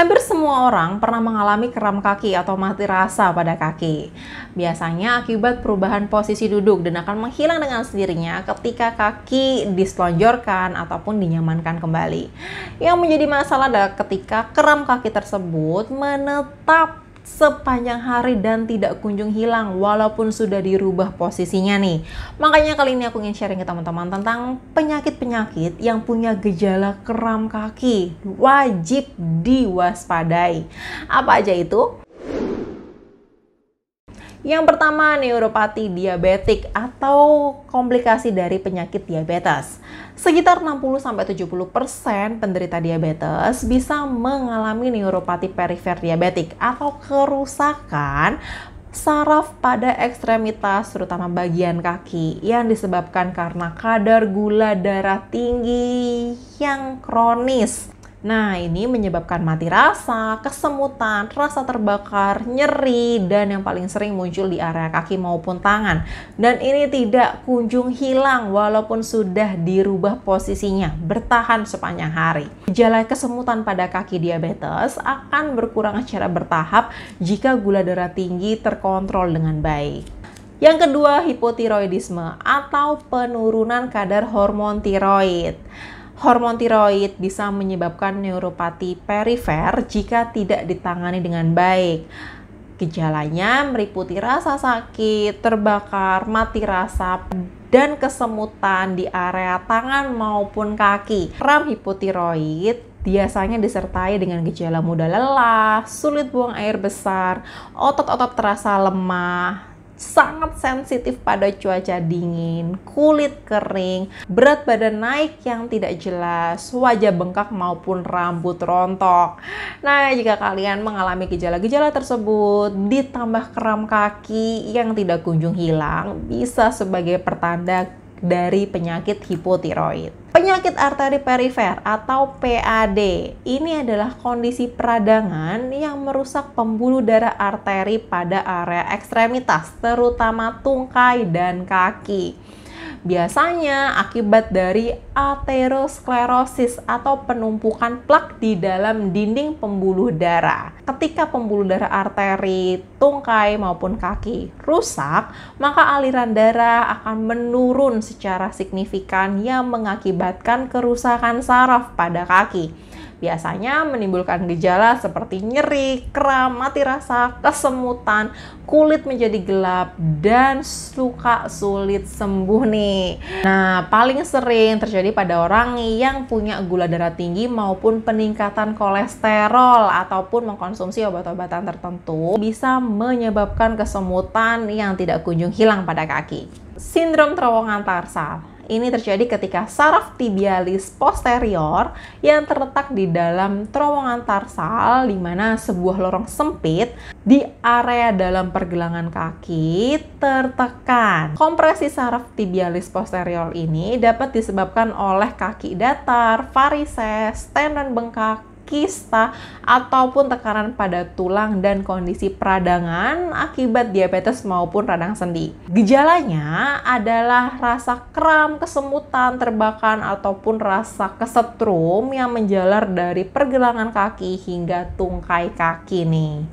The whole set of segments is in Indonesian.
Hampir semua orang pernah mengalami kram kaki atau mati rasa pada kaki. Biasanya akibat perubahan posisi duduk dan akan menghilang dengan sendirinya ketika kaki diselonjorkan ataupun dinyamankan kembali. Yang menjadi masalah adalah ketika kram kaki tersebut menetap sepanjang hari dan tidak kunjung hilang walaupun sudah dirubah posisinya nih. Makanya kali ini aku ingin sharing ke teman-teman tentang penyakit-penyakit yang punya gejala kram kaki wajib diwaspadai. Apa aja itu? Yang pertama, neuropati diabetik atau komplikasi dari penyakit diabetes. Sekitar 60-70% penderita diabetes bisa mengalami neuropati perifer diabetik atau kerusakan saraf pada ekstremitas, terutama bagian kaki, yang disebabkan karena kadar gula darah tinggi yang kronis. Nah, ini menyebabkan mati rasa, kesemutan, rasa terbakar, nyeri, dan yang paling sering muncul di area kaki maupun tangan. Dan ini tidak kunjung hilang walaupun sudah dirubah posisinya, bertahan sepanjang hari. Gejala kesemutan pada kaki diabetes akan berkurang secara bertahap jika gula darah tinggi terkontrol dengan baik. Yang kedua, hipotiroidisme atau penurunan kadar hormon tiroid hormon tiroid bisa menyebabkan neuropati perifer jika tidak ditangani dengan baik. Gejalanya meliputi rasa sakit, terbakar, mati rasa, dan kesemutan di area tangan maupun kaki. Ram hipotiroid biasanya disertai dengan gejala mudah lelah, sulit buang air besar, otot-otot terasa lemah, sangat sensitif pada cuaca dingin, kulit kering, berat badan naik yang tidak jelas, wajah bengkak maupun rambut rontok. Nah, jika kalian mengalami gejala-gejala tersebut ditambah kram kaki yang tidak kunjung hilang, bisa sebagai pertanda dari penyakit hipotiroid. Penyakit arteri perifer atau PAD ini adalah kondisi peradangan yang merusak pembuluh darah arteri pada area ekstremitas, terutama tungkai dan kaki biasanya akibat dari aterosklerosis atau penumpukan plak di dalam dinding pembuluh darah. Ketika pembuluh darah arteri, tungkai maupun kaki rusak, maka aliran darah akan menurun secara signifikan yang mengakibatkan kerusakan saraf pada kaki Biasanya menimbulkan gejala seperti nyeri, kram, mati rasa, kesemutan, kulit menjadi gelap, dan suka sulit sembuh nih. Nah, paling sering terjadi pada orang yang punya gula darah tinggi maupun peningkatan kolesterol ataupun mengkonsumsi obat-obatan tertentu bisa menyebabkan kesemutan yang tidak kunjung hilang pada kaki. Sindrom terowongan tarsal ini terjadi ketika saraf tibialis posterior yang terletak di dalam terowongan tarsal di mana sebuah lorong sempit di area dalam pergelangan kaki tertekan. Kompresi saraf tibialis posterior ini dapat disebabkan oleh kaki datar, varises, tendon bengkak, kista, ataupun tekanan pada tulang dan kondisi peradangan akibat diabetes maupun radang sendi. Gejalanya adalah rasa kram, kesemutan, terbakan, ataupun rasa kesetrum yang menjalar dari pergelangan kaki hingga tungkai kaki nih.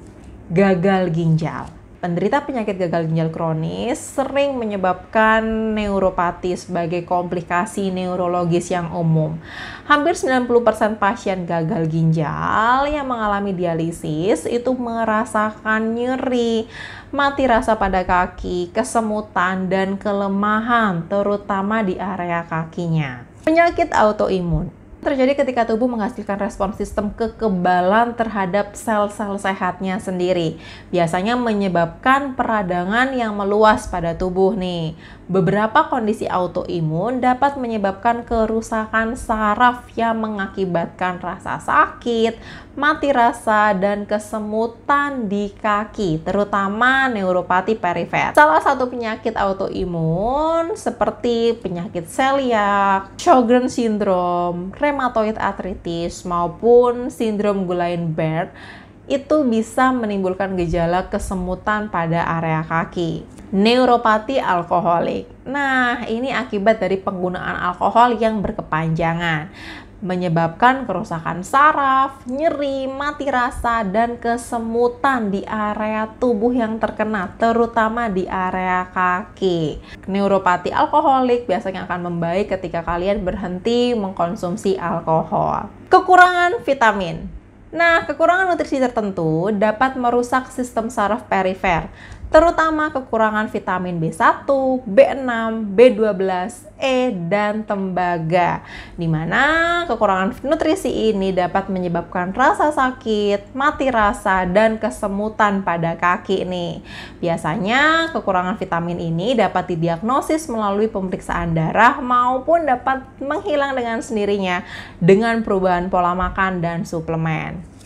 Gagal ginjal penderita penyakit gagal ginjal kronis sering menyebabkan neuropati sebagai komplikasi neurologis yang umum. Hampir 90% pasien gagal ginjal yang mengalami dialisis itu merasakan nyeri, mati rasa pada kaki, kesemutan, dan kelemahan terutama di area kakinya. Penyakit autoimun terjadi ketika tubuh menghasilkan respon sistem kekebalan terhadap sel-sel sehatnya sendiri. Biasanya menyebabkan peradangan yang meluas pada tubuh nih. Beberapa kondisi autoimun dapat menyebabkan kerusakan saraf yang mengakibatkan rasa sakit, mati rasa, dan kesemutan di kaki, terutama neuropati perifer. Salah satu penyakit autoimun seperti penyakit seliak, Sjogren syndrome, rheumatoid arthritis, maupun sindrom guillain barré itu bisa menimbulkan gejala kesemutan pada area kaki. Neuropati alkoholik. Nah, ini akibat dari penggunaan alkohol yang berkepanjangan menyebabkan kerusakan saraf, nyeri, mati rasa, dan kesemutan di area tubuh yang terkena, terutama di area kaki. Neuropati alkoholik biasanya akan membaik ketika kalian berhenti mengkonsumsi alkohol. Kekurangan vitamin Nah, kekurangan nutrisi tertentu dapat merusak sistem saraf perifer terutama kekurangan vitamin B1, B6, B12, E, dan tembaga. Dimana kekurangan nutrisi ini dapat menyebabkan rasa sakit, mati rasa, dan kesemutan pada kaki nih. Biasanya kekurangan vitamin ini dapat didiagnosis melalui pemeriksaan darah maupun dapat menghilang dengan sendirinya dengan perubahan pola makan dan suplemen.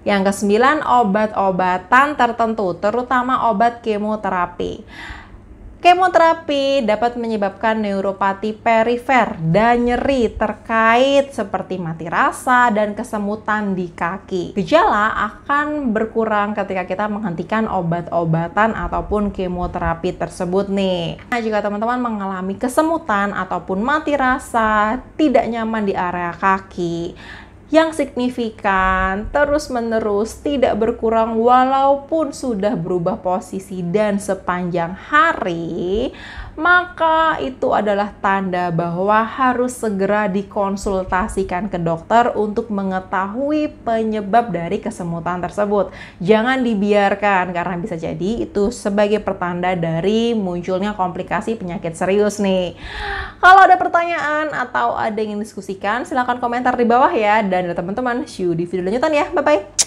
Yang kesembilan, obat-obatan tertentu, terutama obat kemoterapi. Kemoterapi dapat menyebabkan neuropati perifer dan nyeri terkait seperti mati rasa dan kesemutan di kaki. Gejala akan berkurang ketika kita menghentikan obat-obatan ataupun kemoterapi tersebut nih. Nah, jika teman-teman mengalami kesemutan ataupun mati rasa, tidak nyaman di area kaki, yang signifikan, terus-menerus, tidak berkurang walaupun sudah berubah posisi dan sepanjang hari maka itu adalah tanda bahwa harus segera dikonsultasikan ke dokter untuk mengetahui penyebab dari kesemutan tersebut. Jangan dibiarkan karena bisa jadi itu sebagai pertanda dari munculnya komplikasi penyakit serius nih. Kalau ada pertanyaan atau ada yang ingin diskusikan, silahkan komentar di bawah ya. Dan teman-teman, see you di video lanjutan ya. Bye-bye.